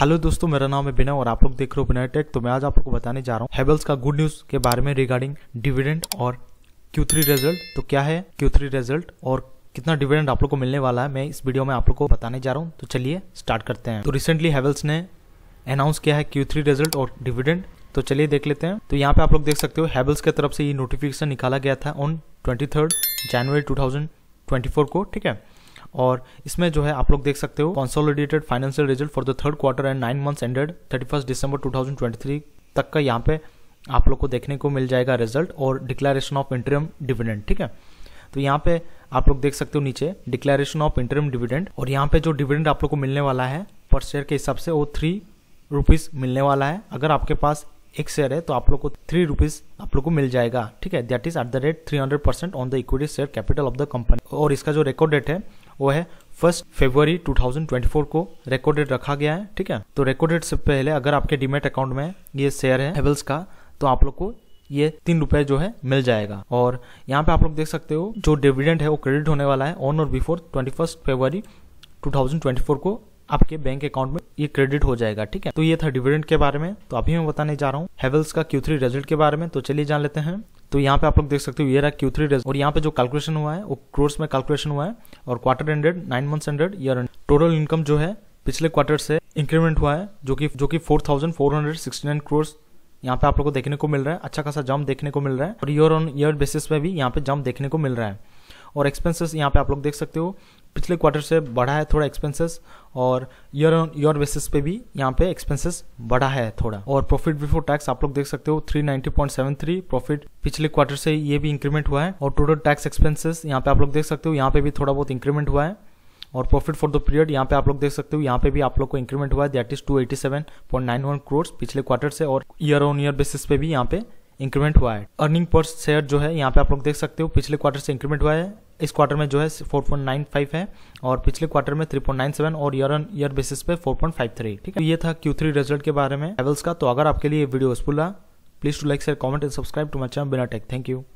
hello दोस्तों मेरा नाम है बिना और आप लोग देख रहे हो बिना टेक तो मैं आज आप लोग को बताने जा रहा हूँ हेबल्स का गुड न्यूज के बारे में रिगार्डिंग डिविडेंड और Q3 रिजल्ट तो क्या है Q3 रिजल्ट और कितना डिविडेंड आप लोग को मिलने वाला है मैं इस वीडियो में आप लोग को बताने जा रहा हूँ तो चलिए स्टार्ट करते हैं तो रिसेंटली हेवल्स ने अनाउंस किया है थ्री रिजल्ट और डिविडेंड तो चलिए देख लेते हैं तो यहाँ पे आप लोग देख सकते हो हेवल्स की तरफ से ये नोटिफिकेशन निकाला गया था ऑन ट्वेंटी जनवरी टू को ठीक है और इसमें जो है आप लोग देख सकते हो consolidated financial result for the third quarter and nine months ended thirty first December two thousand twenty three तक का यहाँ पे आप लोग को देखने को मिल जाएगा रिजल्ट और डिक्लेरेशन ऑफ इंटरम डिविडेंड ठीक है तो यहाँ पे आप लोग देख सकते हो नीचे डिक्लेरेशन ऑफ इंटरम डिविडेंड और यहाँ पे जो डिविडेंड आप लोग को मिलने वाला है पर शेयर के हिसाब से वो थ्री रुपीज़ मिलने वाला है अगर आपके पास एक शेयर है तो आप लोग को थ्री रुपीज आप लोग को मिल जाएगा ठीक है that is at the rate three hundred percent on the equity share capital of the company और इसका जो रिकॉर्ड डेट है वो है फर्स्ट फेब्रवरी 2024 को रिकॉर्ड डेट रखा गया है ठीक है तो रिकॉर्ड डेट से पहले अगर आपके डीमेट अकाउंट में ये शेयर है हेवल्स का तो आप लोग को ये तीन रुपए जो है मिल जाएगा और यहाँ पे आप लोग देख सकते हो जो डिविडेंड है वो क्रेडिट होने वाला है ऑन और बिफोर ट्वेंटी फर्स्ट फेब्रवरी 2024 को आपके बैंक अकाउंट में ये क्रेडिट हो जाएगा ठीक है तो ये था डिविडेंड के बारे में तो अभी मैं बताने जा रहा हूँ हेवल्स का क्यू रिजल्ट के बारे में तो चलिए जान लेते हैं तो यहाँ पे आप लोग देख सकते हो ये रहा क्यू थ्री और यहाँ पे जो कैलकुलेशन हुआ है वो क्रोर्स में कैलकुलेशन हुआ है और quarter ended nine month ended year and total income जो है पिछले क्वार्टर से इंक्रीमेंट हुआ है जो कि जो कि four thousand four hundred sixty nine crores यहाँ पे आप लोग को देखने को मिल रहा है अच्छा खासा जम देखने को मिल रहा है और ईयर ऑन ईयर बेसिस पे भी यहाँ पे जम देखने को मिल रहा है और एक्सपेंसेस यहाँ पे आप लोग देख सकते हो पिछले क्वार्टर से बढ़ा है थोड़ा एक्सपेंसेस और ईयर ऑन ईयर बेसिस पे भी यहाँ पे एक्सपेंसेस बढ़ा है थोड़ा और प्रॉफिट बिफोर टैक्स आप लोग देख सकते हो 390.73 प्रॉफिट पिछले क्वार्टर से ये भी इंक्रीमेंट हुआ है और टोटल टैक्स एक्सपेंसेस यहाँ पे आप लोग देख सकते हो यहाँ पे भी थोड़ा बहुत इंक्रीमेंट हुआ है और प्रॉफिट फॉर द पीरियड यहाँ पे आप लोग देख सकते हो यहाँ पे भी आप लोग को इंक्रीमेंट हुआ है दैट इज वन करोड़ पिछले क्वार्टर से और ईयर ऑन ईयर बेसिस पे भी यहाँ पे इंक्रीमेंट हुआ है अर्निंग पर शेयर जो है यहाँ पे आप लोग देख सकते हो पिछले क्वार्टर से इंक्रीमेंट हुआ है इस क्वार्टर में जो है 4.95 है और पिछले क्वार्टर में 3.97 और ईयर ऑन ईयर बेसिस पे 4.53 ठीक है ये था Q3 रिजल्ट के बारे में लेवल्स का तो अगर आपके लिए वीडियो यूजफुल रहा please to like share comment and subscribe to my channel Bina tech thank you